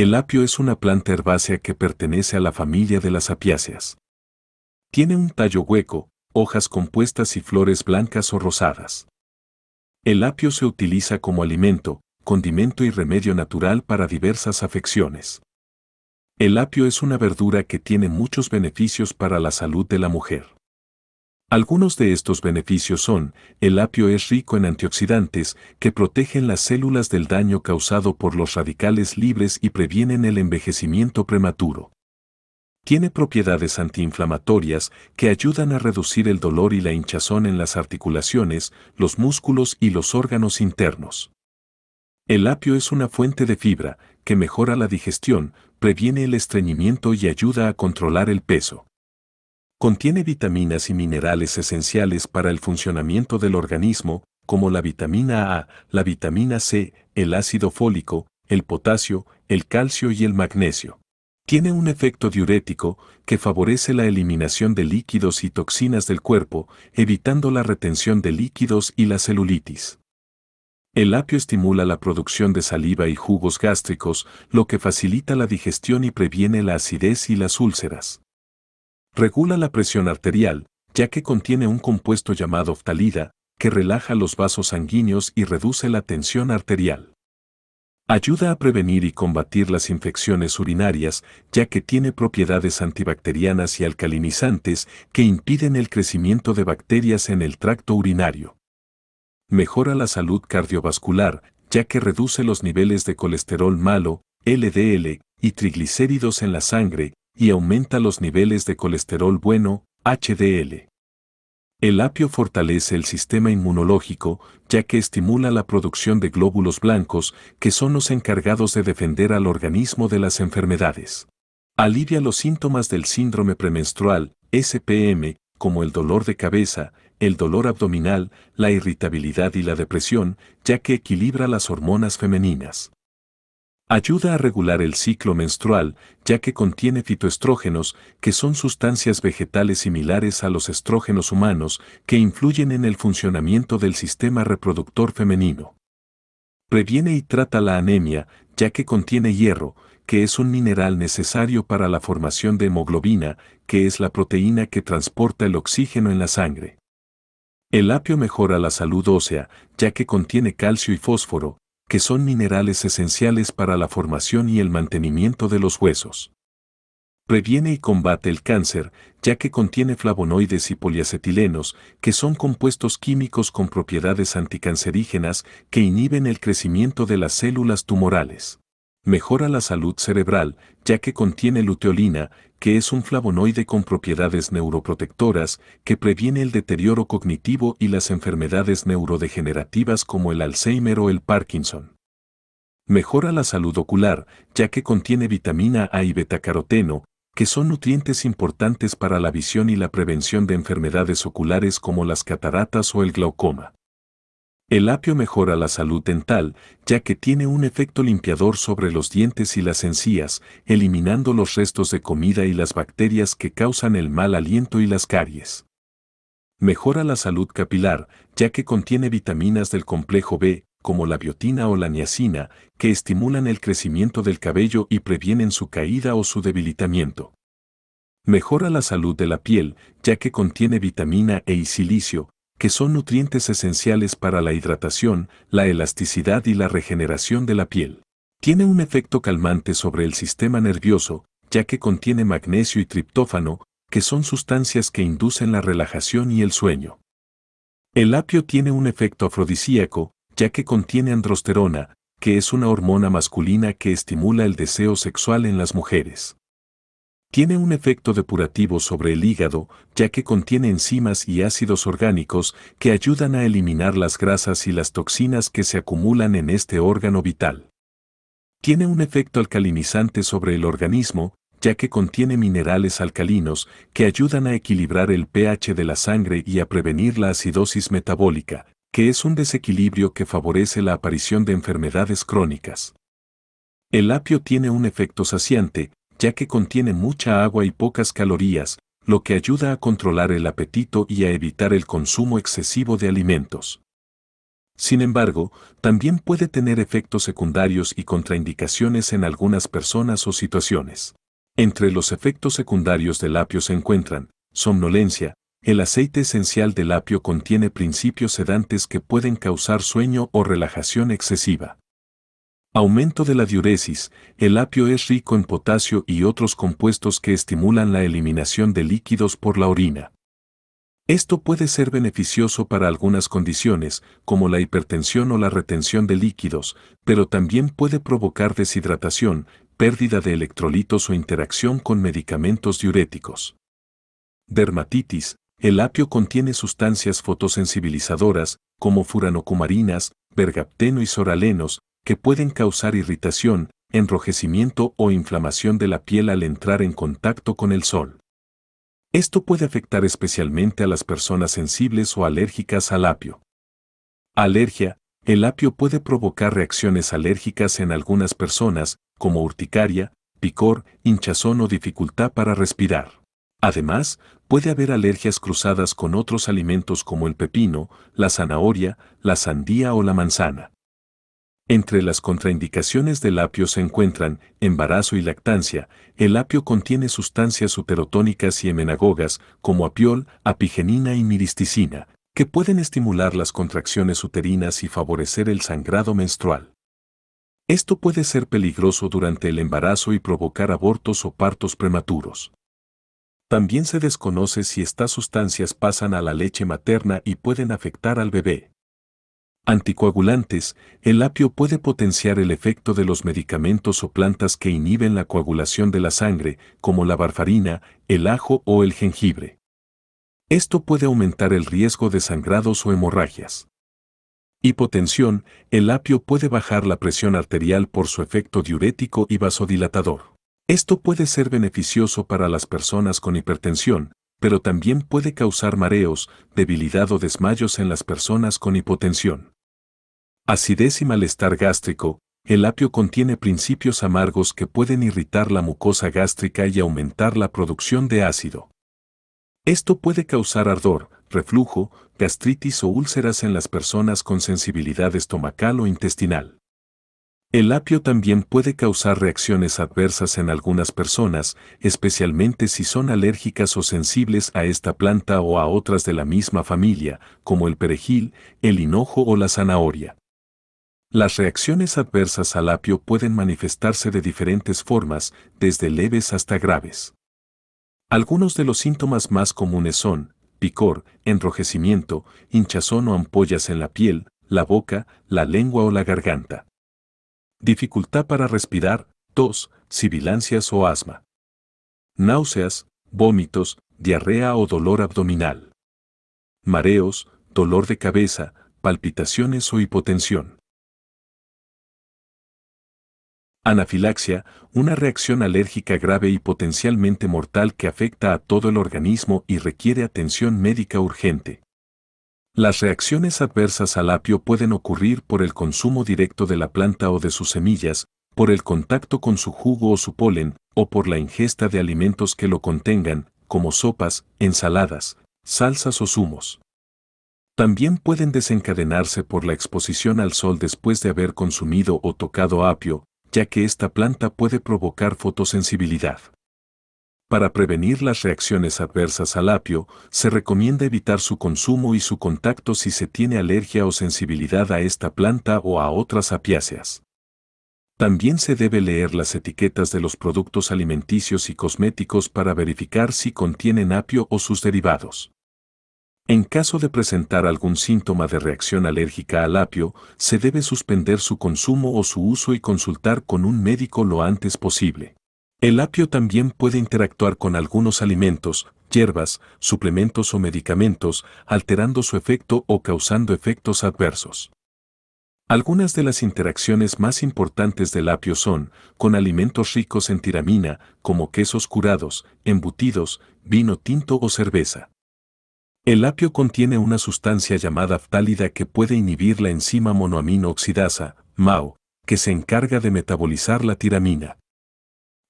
El apio es una planta herbácea que pertenece a la familia de las apiáceas. Tiene un tallo hueco, hojas compuestas y flores blancas o rosadas. El apio se utiliza como alimento, condimento y remedio natural para diversas afecciones. El apio es una verdura que tiene muchos beneficios para la salud de la mujer. Algunos de estos beneficios son, el apio es rico en antioxidantes que protegen las células del daño causado por los radicales libres y previenen el envejecimiento prematuro. Tiene propiedades antiinflamatorias que ayudan a reducir el dolor y la hinchazón en las articulaciones, los músculos y los órganos internos. El apio es una fuente de fibra que mejora la digestión, previene el estreñimiento y ayuda a controlar el peso. Contiene vitaminas y minerales esenciales para el funcionamiento del organismo, como la vitamina A, la vitamina C, el ácido fólico, el potasio, el calcio y el magnesio. Tiene un efecto diurético que favorece la eliminación de líquidos y toxinas del cuerpo, evitando la retención de líquidos y la celulitis. El apio estimula la producción de saliva y jugos gástricos, lo que facilita la digestión y previene la acidez y las úlceras. Regula la presión arterial, ya que contiene un compuesto llamado oftalida, que relaja los vasos sanguíneos y reduce la tensión arterial. Ayuda a prevenir y combatir las infecciones urinarias, ya que tiene propiedades antibacterianas y alcalinizantes que impiden el crecimiento de bacterias en el tracto urinario. Mejora la salud cardiovascular, ya que reduce los niveles de colesterol malo, LDL, y triglicéridos en la sangre, y aumenta los niveles de colesterol bueno, HDL. El apio fortalece el sistema inmunológico, ya que estimula la producción de glóbulos blancos, que son los encargados de defender al organismo de las enfermedades. Alivia los síntomas del síndrome premenstrual, SPM, como el dolor de cabeza, el dolor abdominal, la irritabilidad y la depresión, ya que equilibra las hormonas femeninas. Ayuda a regular el ciclo menstrual, ya que contiene fitoestrógenos, que son sustancias vegetales similares a los estrógenos humanos, que influyen en el funcionamiento del sistema reproductor femenino. Previene y trata la anemia, ya que contiene hierro, que es un mineral necesario para la formación de hemoglobina, que es la proteína que transporta el oxígeno en la sangre. El apio mejora la salud ósea, ya que contiene calcio y fósforo, que son minerales esenciales para la formación y el mantenimiento de los huesos. Previene y combate el cáncer, ya que contiene flavonoides y poliacetilenos, que son compuestos químicos con propiedades anticancerígenas que inhiben el crecimiento de las células tumorales. Mejora la salud cerebral, ya que contiene luteolina, que es un flavonoide con propiedades neuroprotectoras, que previene el deterioro cognitivo y las enfermedades neurodegenerativas como el Alzheimer o el Parkinson. Mejora la salud ocular, ya que contiene vitamina A y betacaroteno, que son nutrientes importantes para la visión y la prevención de enfermedades oculares como las cataratas o el glaucoma. El apio mejora la salud dental, ya que tiene un efecto limpiador sobre los dientes y las encías, eliminando los restos de comida y las bacterias que causan el mal aliento y las caries. Mejora la salud capilar, ya que contiene vitaminas del complejo B, como la biotina o la niacina, que estimulan el crecimiento del cabello y previenen su caída o su debilitamiento. Mejora la salud de la piel, ya que contiene vitamina E y silicio, que son nutrientes esenciales para la hidratación, la elasticidad y la regeneración de la piel. Tiene un efecto calmante sobre el sistema nervioso, ya que contiene magnesio y triptófano, que son sustancias que inducen la relajación y el sueño. El apio tiene un efecto afrodisíaco, ya que contiene androsterona, que es una hormona masculina que estimula el deseo sexual en las mujeres. Tiene un efecto depurativo sobre el hígado, ya que contiene enzimas y ácidos orgánicos que ayudan a eliminar las grasas y las toxinas que se acumulan en este órgano vital. Tiene un efecto alcalinizante sobre el organismo, ya que contiene minerales alcalinos que ayudan a equilibrar el pH de la sangre y a prevenir la acidosis metabólica, que es un desequilibrio que favorece la aparición de enfermedades crónicas. El apio tiene un efecto saciante, ya que contiene mucha agua y pocas calorías, lo que ayuda a controlar el apetito y a evitar el consumo excesivo de alimentos. Sin embargo, también puede tener efectos secundarios y contraindicaciones en algunas personas o situaciones. Entre los efectos secundarios del apio se encuentran somnolencia, el aceite esencial del apio contiene principios sedantes que pueden causar sueño o relajación excesiva. Aumento de la diuresis. El apio es rico en potasio y otros compuestos que estimulan la eliminación de líquidos por la orina. Esto puede ser beneficioso para algunas condiciones, como la hipertensión o la retención de líquidos, pero también puede provocar deshidratación, pérdida de electrolitos o interacción con medicamentos diuréticos. Dermatitis. El apio contiene sustancias fotosensibilizadoras, como furanocumarinas, bergapteno y soralenos, que pueden causar irritación, enrojecimiento o inflamación de la piel al entrar en contacto con el sol. Esto puede afectar especialmente a las personas sensibles o alérgicas al apio. Alergia. El apio puede provocar reacciones alérgicas en algunas personas, como urticaria, picor, hinchazón o dificultad para respirar. Además, puede haber alergias cruzadas con otros alimentos como el pepino, la zanahoria, la sandía o la manzana. Entre las contraindicaciones del apio se encuentran embarazo y lactancia. El apio contiene sustancias uterotónicas y emenagogas como apiol, apigenina y miristicina, que pueden estimular las contracciones uterinas y favorecer el sangrado menstrual. Esto puede ser peligroso durante el embarazo y provocar abortos o partos prematuros. También se desconoce si estas sustancias pasan a la leche materna y pueden afectar al bebé. Anticoagulantes, el apio puede potenciar el efecto de los medicamentos o plantas que inhiben la coagulación de la sangre, como la barfarina, el ajo o el jengibre. Esto puede aumentar el riesgo de sangrados o hemorragias. Hipotensión, el apio puede bajar la presión arterial por su efecto diurético y vasodilatador. Esto puede ser beneficioso para las personas con hipertensión, pero también puede causar mareos, debilidad o desmayos en las personas con hipotensión. Acidez y malestar gástrico. El apio contiene principios amargos que pueden irritar la mucosa gástrica y aumentar la producción de ácido. Esto puede causar ardor, reflujo, gastritis o úlceras en las personas con sensibilidad estomacal o intestinal. El apio también puede causar reacciones adversas en algunas personas, especialmente si son alérgicas o sensibles a esta planta o a otras de la misma familia, como el perejil, el hinojo o la zanahoria. Las reacciones adversas al apio pueden manifestarse de diferentes formas, desde leves hasta graves. Algunos de los síntomas más comunes son picor, enrojecimiento, hinchazón o ampollas en la piel, la boca, la lengua o la garganta dificultad para respirar, tos, sibilancias o asma. Náuseas, vómitos, diarrea o dolor abdominal. Mareos, dolor de cabeza, palpitaciones o hipotensión. Anafilaxia, una reacción alérgica grave y potencialmente mortal que afecta a todo el organismo y requiere atención médica urgente. Las reacciones adversas al apio pueden ocurrir por el consumo directo de la planta o de sus semillas, por el contacto con su jugo o su polen, o por la ingesta de alimentos que lo contengan, como sopas, ensaladas, salsas o zumos. También pueden desencadenarse por la exposición al sol después de haber consumido o tocado apio, ya que esta planta puede provocar fotosensibilidad. Para prevenir las reacciones adversas al apio, se recomienda evitar su consumo y su contacto si se tiene alergia o sensibilidad a esta planta o a otras apiáceas. También se debe leer las etiquetas de los productos alimenticios y cosméticos para verificar si contienen apio o sus derivados. En caso de presentar algún síntoma de reacción alérgica al apio, se debe suspender su consumo o su uso y consultar con un médico lo antes posible. El apio también puede interactuar con algunos alimentos, hierbas, suplementos o medicamentos, alterando su efecto o causando efectos adversos. Algunas de las interacciones más importantes del apio son con alimentos ricos en tiramina, como quesos curados, embutidos, vino tinto o cerveza. El apio contiene una sustancia llamada ftálida que puede inhibir la enzima monoamino oxidasa, MAO, que se encarga de metabolizar la tiramina.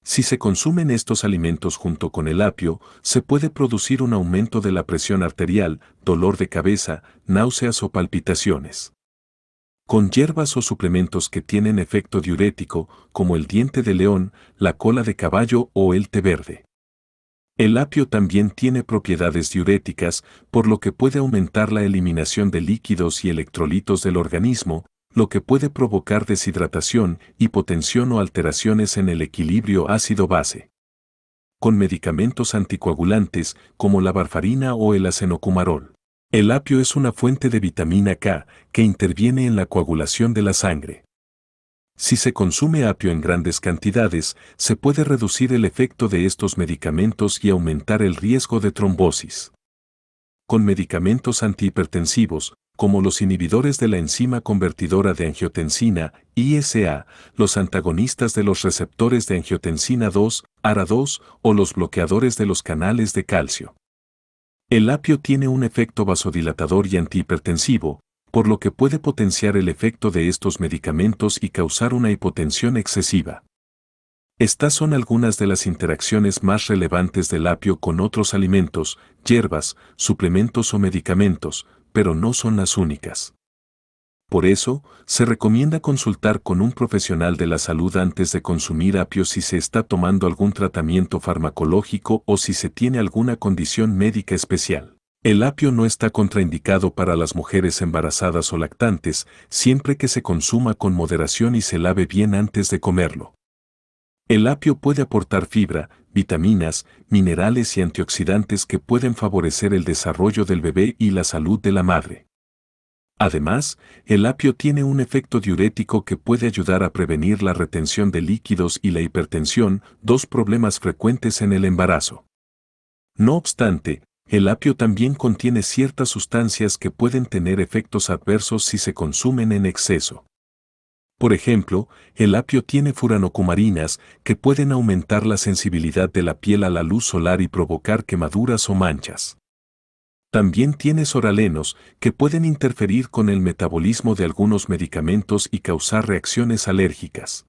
Si se consumen estos alimentos junto con el apio, se puede producir un aumento de la presión arterial, dolor de cabeza, náuseas o palpitaciones. Con hierbas o suplementos que tienen efecto diurético, como el diente de león, la cola de caballo o el té verde. El apio también tiene propiedades diuréticas, por lo que puede aumentar la eliminación de líquidos y electrolitos del organismo, lo que puede provocar deshidratación, hipotensión o alteraciones en el equilibrio ácido-base. Con medicamentos anticoagulantes como la barfarina o el acenocumarol. El apio es una fuente de vitamina K que interviene en la coagulación de la sangre. Si se consume apio en grandes cantidades, se puede reducir el efecto de estos medicamentos y aumentar el riesgo de trombosis. Con medicamentos antihipertensivos, como los inhibidores de la enzima convertidora de angiotensina, ISA, los antagonistas de los receptores de angiotensina 2, ARA2 o los bloqueadores de los canales de calcio. El apio tiene un efecto vasodilatador y antihipertensivo, por lo que puede potenciar el efecto de estos medicamentos y causar una hipotensión excesiva. Estas son algunas de las interacciones más relevantes del apio con otros alimentos, hierbas, suplementos o medicamentos, pero no son las únicas. Por eso, se recomienda consultar con un profesional de la salud antes de consumir apio si se está tomando algún tratamiento farmacológico o si se tiene alguna condición médica especial. El apio no está contraindicado para las mujeres embarazadas o lactantes, siempre que se consuma con moderación y se lave bien antes de comerlo. El apio puede aportar fibra, vitaminas, minerales y antioxidantes que pueden favorecer el desarrollo del bebé y la salud de la madre. Además, el apio tiene un efecto diurético que puede ayudar a prevenir la retención de líquidos y la hipertensión, dos problemas frecuentes en el embarazo. No obstante, el apio también contiene ciertas sustancias que pueden tener efectos adversos si se consumen en exceso. Por ejemplo, el apio tiene furanocumarinas que pueden aumentar la sensibilidad de la piel a la luz solar y provocar quemaduras o manchas. También tiene soralenos que pueden interferir con el metabolismo de algunos medicamentos y causar reacciones alérgicas.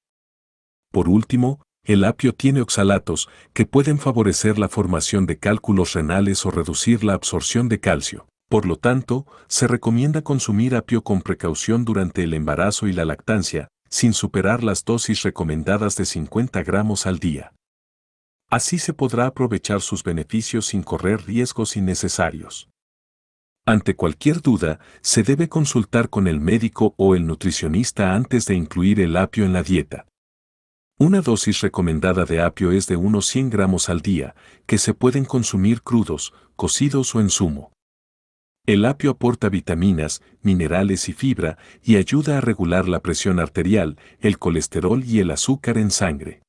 Por último, el apio tiene oxalatos que pueden favorecer la formación de cálculos renales o reducir la absorción de calcio. Por lo tanto, se recomienda consumir apio con precaución durante el embarazo y la lactancia, sin superar las dosis recomendadas de 50 gramos al día. Así se podrá aprovechar sus beneficios sin correr riesgos innecesarios. Ante cualquier duda, se debe consultar con el médico o el nutricionista antes de incluir el apio en la dieta. Una dosis recomendada de apio es de unos 100 gramos al día, que se pueden consumir crudos, cocidos o en zumo. El apio aporta vitaminas, minerales y fibra y ayuda a regular la presión arterial, el colesterol y el azúcar en sangre.